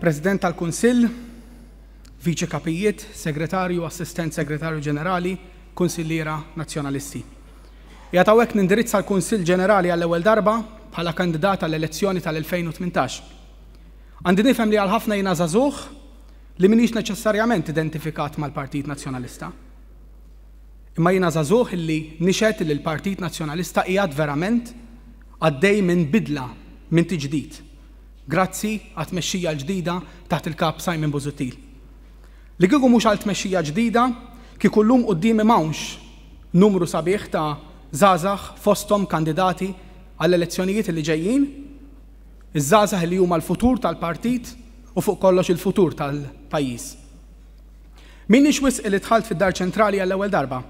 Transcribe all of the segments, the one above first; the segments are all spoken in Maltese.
President tal-Kunsill, Viċi Kapijiet, Segretarju, Assistent Segretarju Ġenerali, Kunsilliera Nazzjonalisti. Jatawek nindirizza l-Kunsill Ġenerali għall-ewwel darba bħala kandidata l-elezzjoni tal-2018. Għandi nifhem li għal ħafna jina zazuħ li minix neċessarjament identifikat mal-Partit Nazzjonalista. Imma jina zazuħ li nixet li l-Partit Nazzjonalista jgħad verament għaddej minn bidla, minn tiġdid. Grazzi għat tmexxija ġdida taħt il-kap Simon Buzutil. Li kieku mhux għal tmexxija ġdida kieku llum qudiemi m'hawnx numru sabiħ ta' zazax fostom kandidati għall elezzjonijiet li ġejjin, iż-żazax li huma l-futur tal-partit u fuq kollox il-futur tal-pajjiż. Min nixwis li tħalt fid-dar ċentrali għall-ewwel darba.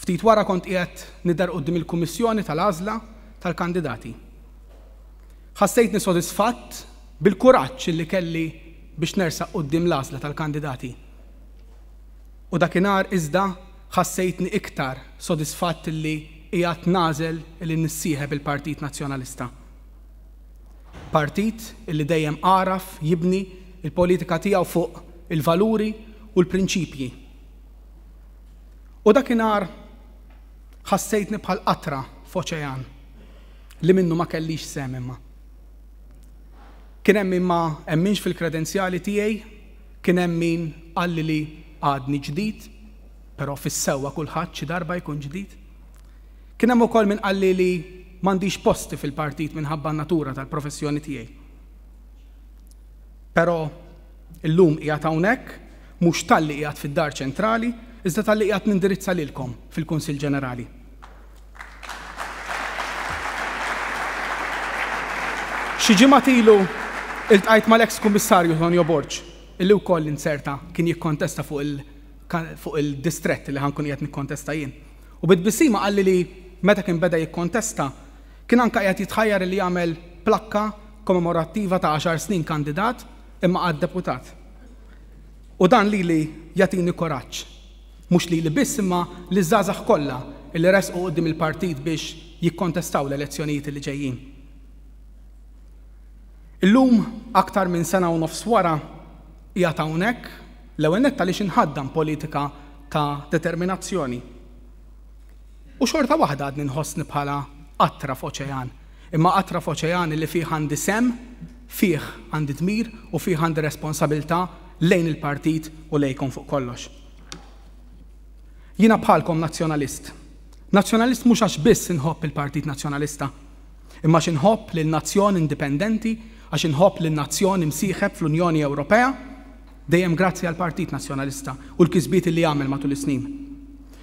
Ftit wara kont qiegħed nidher qudiem il-Kummissjoni tal-għażla tal-kandidati. tal għażla tal kandidati tal tal kandidati ħassejtni sodisfatt bil-kuraċ li kelli biex nersa qoddim l tal-kandidati. U dakinhar iżda ħassejtni iktar sodisfatt li qiegħed nazel li nissiħe il-Partit Nazzjonalista. Partit illi dejjem għaraf jibni il-politika tiegħu fuq il-valuri u l-prinċipji. U dakinhar ħassejtni bħal qatra f'oċejan li minnu ma kellix semimma. imma. Kien hemm min ma hemmx fil-kredenzjali tiegħi, kien hemm min qalli li għadni ġdid, però fis-sewwa kulħadd xi darba jkun ġdid. Kien hemm ukoll min qalli li m'għandix posti fil-partit minħabba natura tal-professjoni tiegħi. Però illum qiegħed hawnhekk mhux talli qiegħed fid-dar ċentrali, iżda talli qiegħed nindirizza lilkom fil-Kunsil Ġenerali. Xi ġimgħat ilu il ma mal-ex kummissarju Tonio Borġ, illi u koll inserta kien jikkontesta fuq il-distret li ħankun jgħet nikkontesta jien. U bid-bisima għalli li meta kien beda jikkontesta, kien anka jgħet jitħajjar li jagħmel plakka kommemorattiva ta' 10 snin kandidat imma għad deputat. U dan li li jatini koraċ. Mux li li biss imma li zazax kolla il-resqu qoddim il-partit biex jikkontestaw l-elezzjonijiet li ġejjin. Illum aktar minn sena u nofs wara jgħata hawnhekk l-ewwel netta li xinħaddam politika ta' determinazzjoni. U xorta waħda għadni nħossni bħala qatra f'oċean, imma qatra f'oċean li fih għandi sem, fih għandi dmir u fih għandi responsabilta lejn il-partit u lejkom fuq kollox. Jina bħalkom nazjonalist. Nazjonalist mhux għax biss inħobb il-Partit Nazjonalista, imma xinħobb l nazzjon indipendenti għax inħobb l nazzjon imsieħeb fl-Unjoni Ewropea dejjem grazzi għal Partit Nazzjonalista u l kizbit li jagħmel matul is-snin.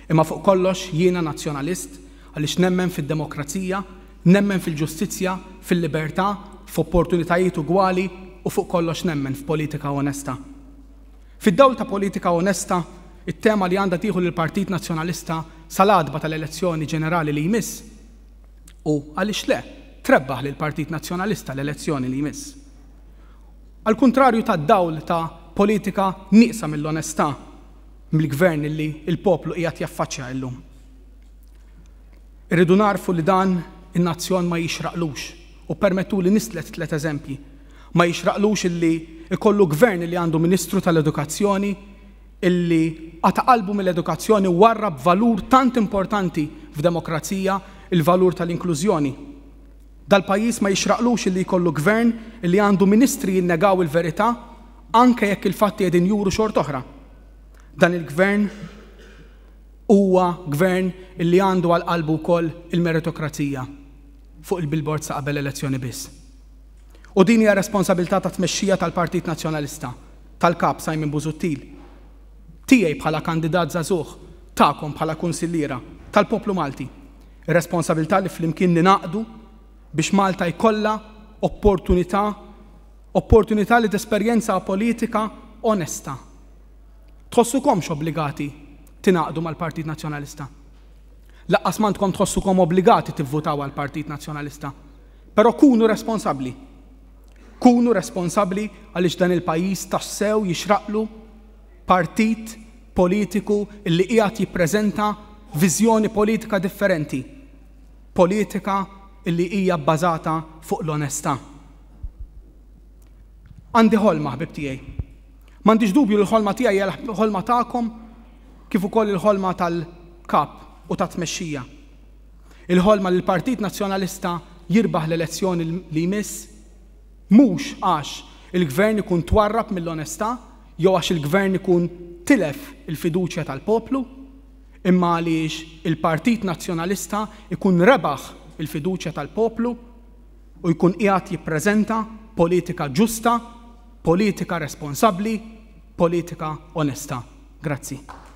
Imma fuq kollox jiena nazzjonalist għaliex nemmen fil demokrazija nemmen fil-ġustizzja, fil-libertà, f'opportunitajiet ugwali u fuq kollox nemmen f'politika onesta. Fid-dawl ta' politika onesta, it-tema li għandha tieħu lill-Partit Nazzjonalista sal-adba tal-elezzjoni ġenerali li jmiss u għaliex le trebbaħ lil partit Nazzjonalista l-elezzjoni li jmiss. Al kuntrarju ta' dawl ta' politika nieqsa mill-onestà mill-gvern li il-poplu qiegħed jaffaċċja llum. Irridu narfu li dan in-nazzjon ma jixraqlux u permettu li nislet tlet eżempji. Ma jixraqlux illi ikollu gvern li għandu ministru tal-edukazzjoni illi għata qalbu mill-edukazzjoni warra b'valur tant importanti f'demokrazija il-valur tal-inklużjoni Dal-pajis ma jixraqlux illi jkollu gvern li għandu ministri jinnegaw il-verità anke jekk il-fatti qegħdin juru xort oħra. Dan il-gvern huwa gvern li għandu għal qalbu wkoll il-meritokrazija fuq il-billboard sa qabel elezzjoni biss. U din hija responsabilità ta' tmexxija tal-Partit Nazzjonalista, tal-kap Simon Buzuttil. Tiegħi bħala kandidat żagħżugħ, tagħkom bħala kunsillira tal-poplu Malti. Ir-responsabilità li flimkien ninaqdu biex Malta jkollha opportunità, opportunità li tesperjenza politika onesta. Tħossukomx obbligati tinaqdu mal-Partit Nazzjonalista. Laqqas mandkom kom obbligati tivvutaw għal-Partit Nazzjonalista. Pero kunu responsabli. Kunu responsabli għaliex dan il-pajis tassew jixraqlu partit politiku li qiegħed jippreżenta viżjoni politika differenti. Politika illi hija bbażata fuq l onesta Għandi ħolma ħbib tiegħi. M'għandix dubju l-ħolma tiegħi hija l-ħolma tagħkom kif ukoll il-ħolma tal-kap u ta' tmexxija. Il-ħolma li l-Partit Nazzjonalista jirbaħ l-elezzjoni li jmiss mhux għax il-gvern ikun twarrab mill-onestà jew għax il-gvern ikun tilef il-fiduċja tal-poplu, imma għaliex il-Partit Nazzjonalista ikun rebaħ il-fiduċja tal-poplu u jkun qiegħed jippreżenta politika ġusta, politika responsabbli, politika onesta. Grazzi.